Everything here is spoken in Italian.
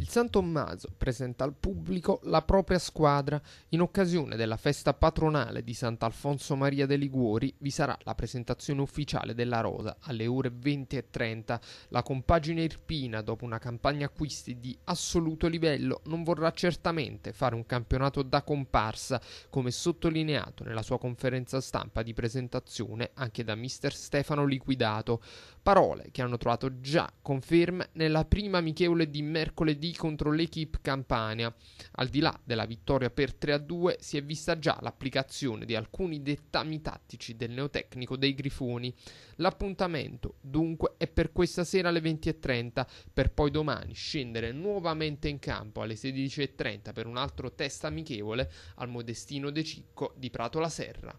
il San Tommaso presenta al pubblico la propria squadra. In occasione della festa patronale di Sant'Alfonso Maria dei Liguori vi sarà la presentazione ufficiale della rosa alle ore 20.30. La compagine irpina, dopo una campagna acquisti di assoluto livello, non vorrà certamente fare un campionato da comparsa, come sottolineato nella sua conferenza stampa di presentazione anche da mister Stefano Liquidato. Parole che hanno trovato già conferme nella prima amichevole di mercoledì contro l'Equipe Campania. Al di là della vittoria per 3-2 si è vista già l'applicazione di alcuni dettami tattici del neotecnico dei Grifoni. L'appuntamento dunque è per questa sera alle 20.30 per poi domani scendere nuovamente in campo alle 16.30 per un altro test amichevole al Modestino De Cicco di Prato la Serra.